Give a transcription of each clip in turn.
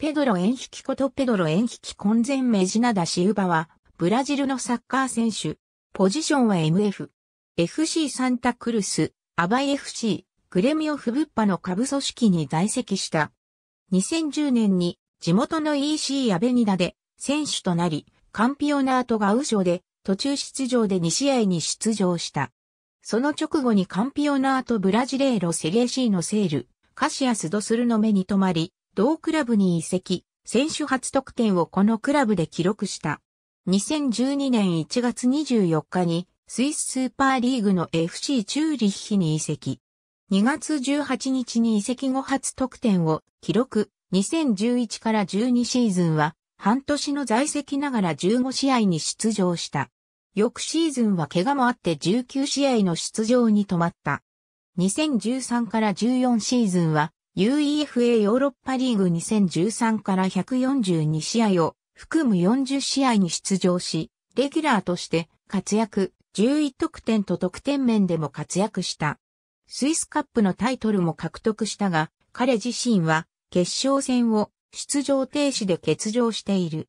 ペドロ・エンヒキことペドロ・エンヒキコンゼンメジナダ・シウバは、ブラジルのサッカー選手。ポジションは MF。FC サンタクルス、アバイ FC、グレミオ・フブッパの下部組織に在籍した。2010年に地元の EC アベニダで選手となり、カンピオナートガウョで途中出場で2試合に出場した。その直後にカンピオナートブラジレーロセゲシーのセール、カシアス・ドスルの目に留まり、同クラブに移籍、選手初得点をこのクラブで記録した。2012年1月24日にスイススーパーリーグの FC チューリッヒに移籍。2月18日に移籍後初得点を記録。2011から12シーズンは半年の在籍ながら15試合に出場した。翌シーズンは怪我もあって19試合の出場に止まった。2013から14シーズンは UEFA ヨーロッパリーグ2013から142試合を含む40試合に出場し、レギュラーとして活躍、11得点と得点面でも活躍した。スイスカップのタイトルも獲得したが、彼自身は決勝戦を出場停止で欠場している。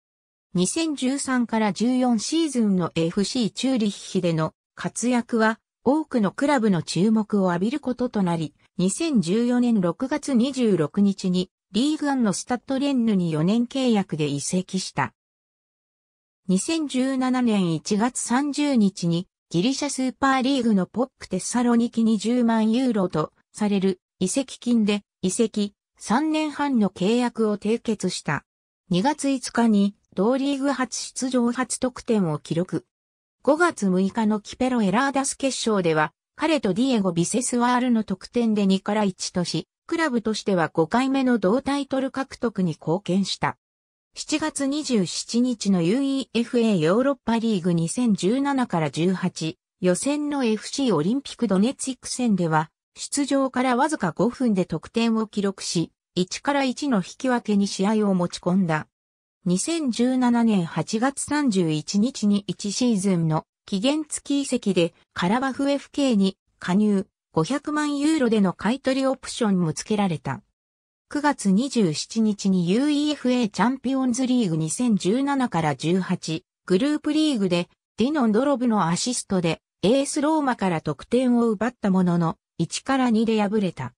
2013から14シーズンの FC チューリッヒでの活躍は多くのクラブの注目を浴びることとなり、2014年6月26日にリーグアンのスタッドレンヌに4年契約で移籍した。2017年1月30日にギリシャスーパーリーグのポップテッサロニキ20万ユーロとされる移籍金で移籍3年半の契約を締結した。2月5日に同リーグ初出場初得点を記録。5月6日のキペロエラーダス決勝では彼とディエゴ・ビセスワールの得点で2から1とし、クラブとしては5回目の同タイトル獲得に貢献した。7月27日の UEFA ヨーロッパリーグ2017から18予選の FC オリンピックドネツィック戦では、出場からわずか5分で得点を記録し、1から1の引き分けに試合を持ち込んだ。2017年8月31日に1シーズンの期限付き移籍でカラバフ FK に加入500万ユーロでの買い取りオプションも付けられた。9月27日に UEFA チャンピオンズリーグ2017から18グループリーグでディノンドロブのアシストでエースローマから得点を奪ったものの1から2で敗れた。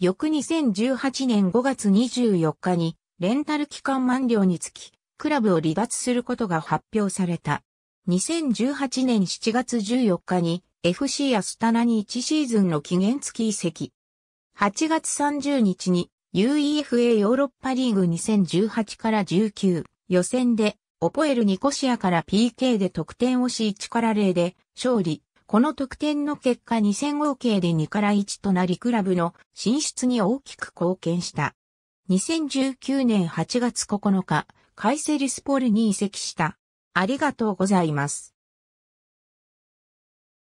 翌2018年5月24日にレンタル期間満了につきクラブを離脱することが発表された。2018年7月14日に FC アスタナに1シーズンの期限付き移籍。8月30日に UEFA ヨーロッパリーグ2018から19予選でオポエル・ニコシアから PK で得点をし1から0で勝利。この得点の結果2戦合計で2から1となりクラブの進出に大きく貢献した。2019年8月9日、カイセリスポールに移籍した。ありがとうございます。